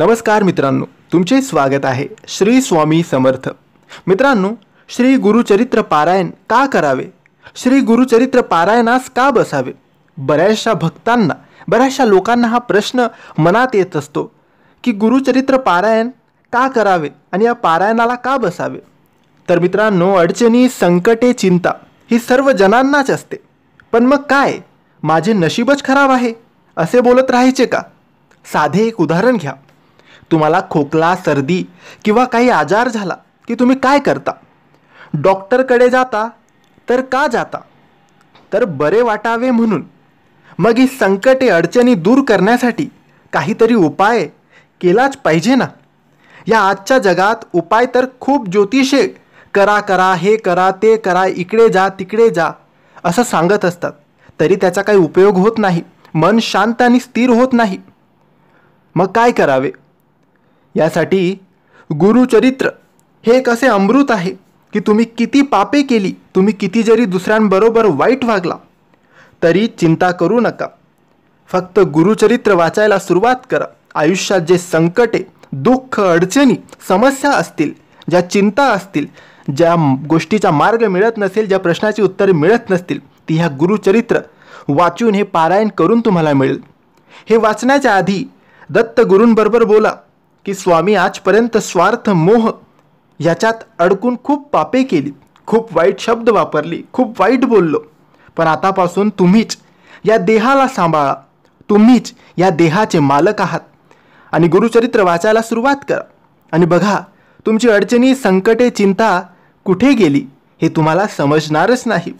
नमस्कार मित्रांनो तुमचे स्वागत आहे श्री स्वामी समर्थ मित्रांनो श्री गुरुचरित्र पारायण का करावे श्री गुरुचरित्र पारायणास का बसावे बऱ्याचशा भक्तांना बऱ्याचशा लोकांना हा प्रश्न मनात येत असतो की गुरुचरित्र पारायण का करावे आणि या पारायणाला का बसावे तर मित्रांनो अडचणी संकटे चिंता ही सर्व जणांनाच असते पण मग काय माझे नशीबच खराब आहे असे बोलत राहायचे का साधे एक उदाहरण घ्या तुम्हाला खोकला सर्दी किंवा काही आजार झाला की तुम्ही काय करता डॉक्टरकडे जाता तर का जाता तर बरे वाटावे म्हणून मग ही संकटे अडचणी दूर करण्यासाठी काहीतरी उपाय केलाच पाहिजे ना या आजच्या जगात उपाय तर खूप ज्योतिषे करा करा हे करा ते करा इकडे जा तिकडे जा असं सांगत असतात तरी त्याचा काही उपयोग होत नाही मन शांत आणि स्थिर होत नाही मग काय करावे यासाठी गुरुचरित्र हे एक असे अमृत आहे की तुम्ही किती पापे केली तुम्ही किती जरी दुसऱ्यांबरोबर वाईट वागला तरी चिंता करू नका फक्त गुरुचरित्र वाचायला सुरुवात करा आयुष्यात जे संकटे दुःख अडचणी समस्या असतील ज्या चिंता असतील ज्या गोष्टीचा मार्ग मिळत नसेल ज्या प्रश्नाची उत्तरे मिळत नसतील ती ह्या गुरुचरित्र वाचून हे पारायण करून तुम्हाला मिळेल हे वाचण्याच्या आधी दत्त गुरूंबरोबर बोला की स्वामी आजपर्यंत स्वार्थ मोह याच्यात अडकून खूप पापे केली खूप वाईट शब्द वापरली खूप वाईट बोललो पण आतापासून तुम्हीच या देहाला सांभाळा तुम्हीच या देहाचे मालक आहात आणि गुरुचरित्र वाचायला सुरुवात करा आणि बघा तुमची अडचणी संकटे चिंता कुठे गेली हे तुम्हाला समजणारच नाही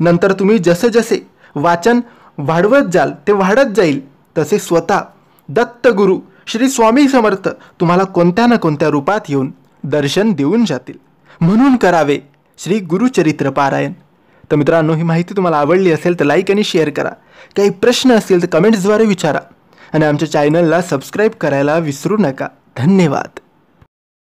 नंतर तुम्ही जसे वाचन वाढवत जाल ते वाढत जाईल तसे स्वतः दत्तगुरू श्री स्वामी समर्थ तुम्हाला कोणत्या ना कोणत्या रूपात येऊन दर्शन देऊन जातील म्हणून करावे श्री गुरुचरित्र पारायण तर मित्रांनो ही माहिती तुम्हाला आवडली असेल तर लाईक आणि शेअर करा काही प्रश्न असतील तर कमेंट्सद्वारे विचारा आणि आमच्या चॅनलला सबस्क्राईब करायला विसरू नका धन्यवाद